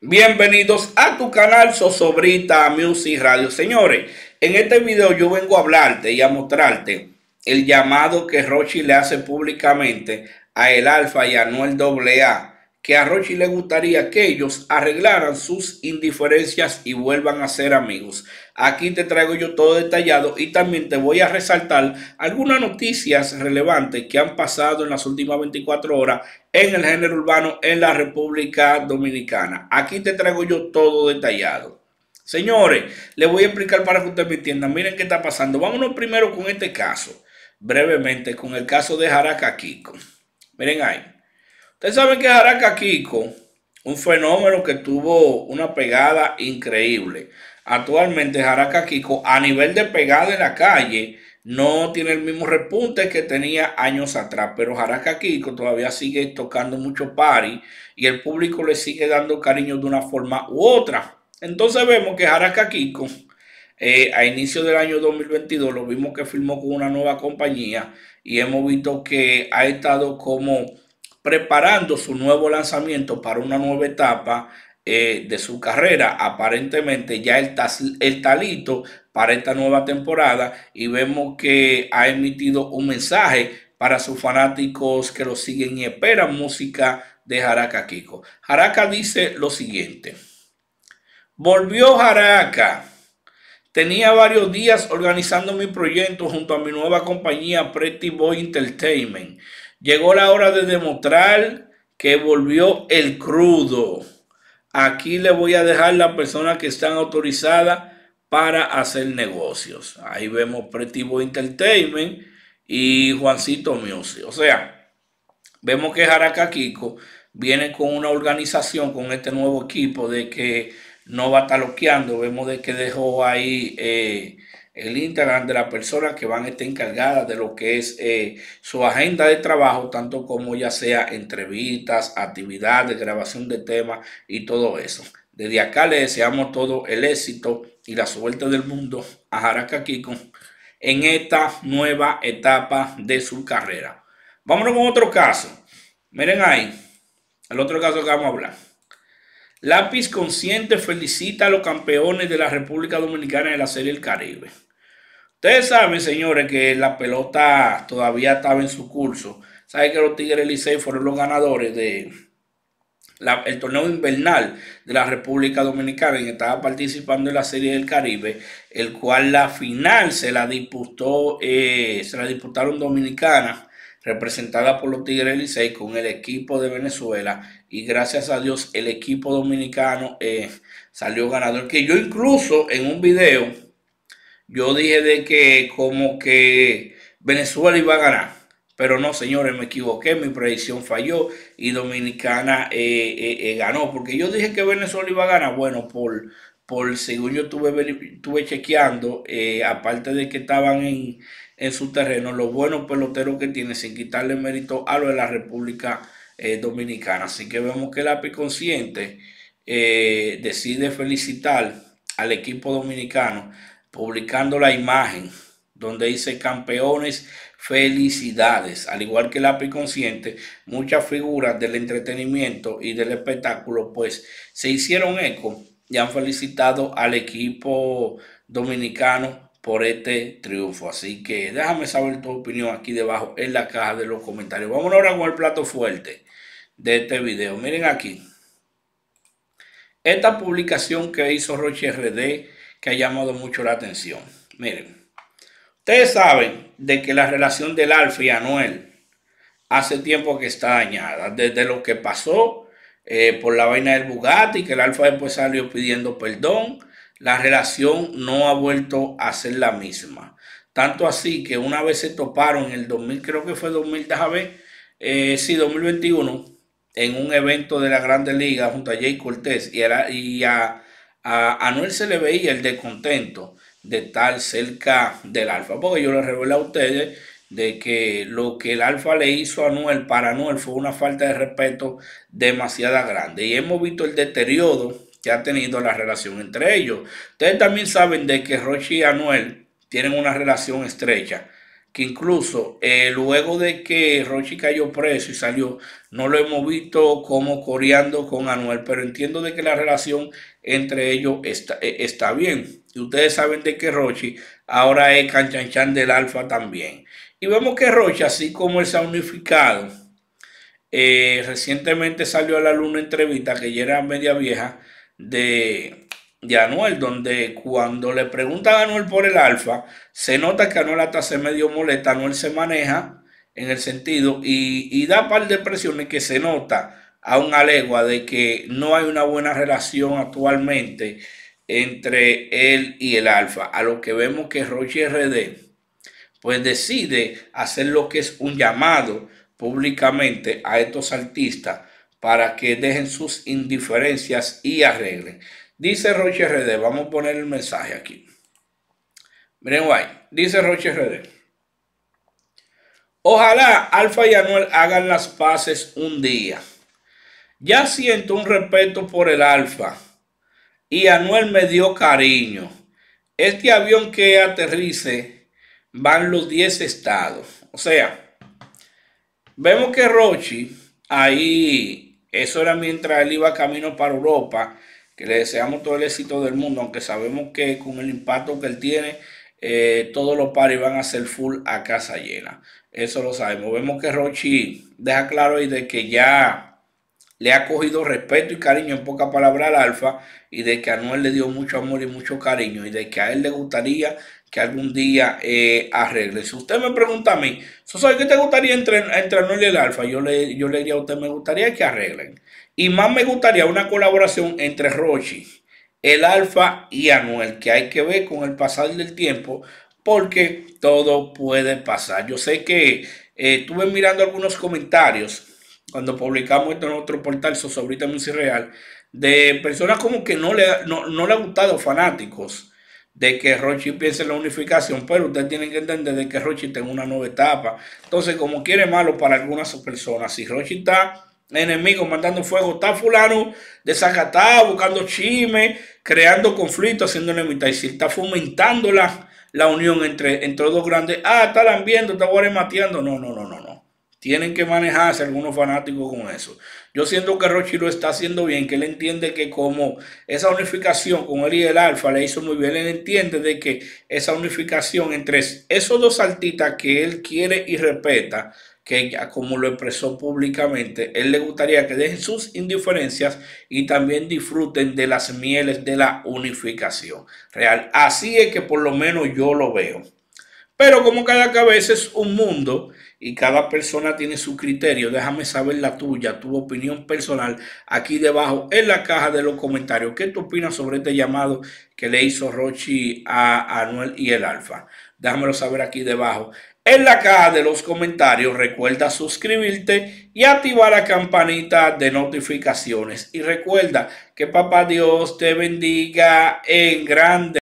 Bienvenidos a tu canal Sosobrita Music Radio. Señores, en este video yo vengo a hablarte y a mostrarte el llamado que Rochi le hace públicamente a El Alfa y a Noel AA que a Rochi le gustaría que ellos arreglaran sus indiferencias y vuelvan a ser amigos. Aquí te traigo yo todo detallado y también te voy a resaltar algunas noticias relevantes que han pasado en las últimas 24 horas en el género urbano en la República Dominicana. Aquí te traigo yo todo detallado. Señores, les voy a explicar para que ustedes me entiendan. Miren qué está pasando. Vámonos primero con este caso, brevemente, con el caso de Jaraca Kiko. Miren ahí. Ustedes saben que Jaraca Kiko, un fenómeno que tuvo una pegada increíble. Actualmente Jaraca Kiko a nivel de pegada en la calle no tiene el mismo repunte que tenía años atrás, pero Jaraca Kiko todavía sigue tocando mucho pari y el público le sigue dando cariño de una forma u otra. Entonces vemos que Jaraca Kiko eh, a inicio del año 2022 lo vimos que firmó con una nueva compañía y hemos visto que ha estado como preparando su nuevo lanzamiento para una nueva etapa eh, de su carrera. Aparentemente ya está, para esta nueva temporada y vemos que ha emitido un mensaje para sus fanáticos que lo siguen y esperan música de Haraka Kiko. Haraka dice lo siguiente. Volvió Haraka. Tenía varios días organizando mi proyecto junto a mi nueva compañía Pretty Boy Entertainment. Llegó la hora de demostrar que volvió el crudo. Aquí le voy a dejar las personas que están autorizadas para hacer negocios. Ahí vemos Pretivo Entertainment y Juancito Music. O sea, vemos que Jaraca Kiko viene con una organización, con este nuevo equipo de que no va a Vemos de que dejó ahí eh, el Instagram de las personas que van a estar encargadas de lo que es eh, su agenda de trabajo, tanto como ya sea entrevistas, actividades, grabación de temas y todo eso. Desde acá le deseamos todo el éxito y la suerte del mundo a Jaraka Kiko en esta nueva etapa de su carrera. Vámonos con otro caso. Miren ahí, el otro caso que vamos a hablar. Lápiz Consciente felicita a los campeones de la República Dominicana de la Serie del Caribe. Ustedes saben, señores, que la pelota todavía estaba en su curso. Saben que los Tigres Licey fueron los ganadores del el torneo invernal de la República Dominicana y estaba participando en la Serie del Caribe, el cual la final se la disputó, eh, se la disputaron dominicanas representada por los Tigres Licey con el equipo de Venezuela y gracias a Dios el equipo dominicano eh, salió ganador. Que yo incluso en un video, yo dije de que como que Venezuela iba a ganar. Pero no, señores, me equivoqué, mi predicción falló y Dominicana eh, eh, ganó. Porque yo dije que Venezuela iba a ganar. Bueno, por, por según yo estuve, tuve chequeando, aparte de que estaban en, en, su terreno, los buenos peloteros que tiene, sin quitarle mérito a lo de la República dominicana. Así que vemos que el API consciente eh, decide felicitar al equipo dominicano publicando la imagen donde dice campeones, felicidades. Al igual que el API consciente, muchas figuras del entretenimiento y del espectáculo pues se hicieron eco y han felicitado al equipo dominicano por este triunfo. Así que déjame saber tu opinión aquí debajo en la caja de los comentarios. Vamos ahora con el plato fuerte de este video. Miren aquí. Esta publicación que hizo Roche RD que ha llamado mucho la atención. Miren, ustedes saben de que la relación del Alfa y Anuel hace tiempo que está dañada. Desde lo que pasó eh, por la vaina del Bugatti, que el Alfa después salió pidiendo perdón la relación no ha vuelto a ser la misma. Tanto así que una vez se toparon en el 2000, creo que fue 2000, déjame eh, sí, 2021, en un evento de la Grande Liga junto a Jay Cortés y, era, y a, a, Anuel se le veía el descontento de estar cerca del Alfa, porque yo les revelo a ustedes de que lo que el Alfa le hizo a Anuel para Anuel fue una falta de respeto demasiada grande y hemos visto el deterioro que ha tenido la relación entre ellos. Ustedes también saben de que Rochi y Anuel tienen una relación estrecha, que incluso eh, luego de que Rochi cayó preso y salió, no lo hemos visto como coreando con Anuel, pero entiendo de que la relación entre ellos está, eh, está bien. Y ustedes saben de que Rochi ahora es canchanchan del Alfa también. Y vemos que Rochi, así como él se ha unificado, eh, recientemente salió a la luna entrevista que ya era media vieja, de, Anuel, donde cuando le preguntan a Anuel por el alfa, se nota que Anuel hasta se medio molesta, Anuel se maneja en el sentido y, y da par de presiones que se nota a una legua de que no hay una buena relación actualmente entre él y el alfa, a lo que vemos que Roger RD pues decide hacer lo que es un llamado públicamente a estos artistas para que dejen sus indiferencias y arreglen. Dice Roche RD, vamos a poner el mensaje aquí. Miren guay, dice Roche RD. Ojalá Alfa y Anuel hagan las paces un día. Ya siento un respeto por el Alfa y Anuel me dio cariño. Este avión que aterrice van los 10 estados. O sea, vemos que Roche. ahí eso era mientras él iba camino para Europa, que le deseamos todo el éxito del mundo, aunque sabemos que con el impacto que él tiene, eh, todos los pares van a ser full a casa llena. Eso lo sabemos. Vemos que Rochi deja claro y de que ya le ha cogido respeto y cariño, en pocas palabras, al Alfa, y de que a Noel le dio mucho amor y mucho cariño, y de que a él le gustaría que algún día eh, arregle. Si usted me pregunta a mí, ¿sabes qué te gustaría entre, entre Anuel y el Alfa? Yo le, yo le diría a usted, me gustaría que arreglen. Y más me gustaría una colaboración entre Rochi, el Alfa y Anuel, que hay que ver con el pasar del tiempo, porque todo puede pasar. Yo sé que eh, estuve mirando algunos comentarios cuando publicamos esto en otro portal sobre muy Real, de personas como que no le, no, no le ha gustado fanáticos de que Rochi piense en la unificación, pero ustedes tienen que entender de que Rochi está en una nueva etapa. Entonces, como quiere malo para algunas personas, si Rochi está enemigo mandando fuego, está fulano desacatado, buscando chimes creando conflictos, haciendo enemistad, y si está fomentando la, la unión entre, entre dos grandes, ah, están viendo, está guaremateando, no, no, no, no. Tienen que manejarse algunos fanáticos con eso. Yo siento que Rochi lo está haciendo bien, que él entiende que como esa unificación con él y el Alfa le hizo muy bien, él entiende de que esa unificación entre esos dos artistas que él quiere y respeta, que ya como lo expresó públicamente, él le gustaría que dejen sus indiferencias y también disfruten de las mieles de la unificación real. Así es que por lo menos yo lo veo. Pero como cada cabeza es un mundo y cada persona tiene su criterio. Déjame saber la tuya, tu opinión personal aquí debajo en la caja de los comentarios. ¿Qué tú opinas sobre este llamado que le hizo Rochi a Anuel y el Alfa? Déjamelo saber aquí debajo. En la caja de los comentarios recuerda suscribirte y activar la campanita de notificaciones. Y recuerda que Papá Dios te bendiga en grande.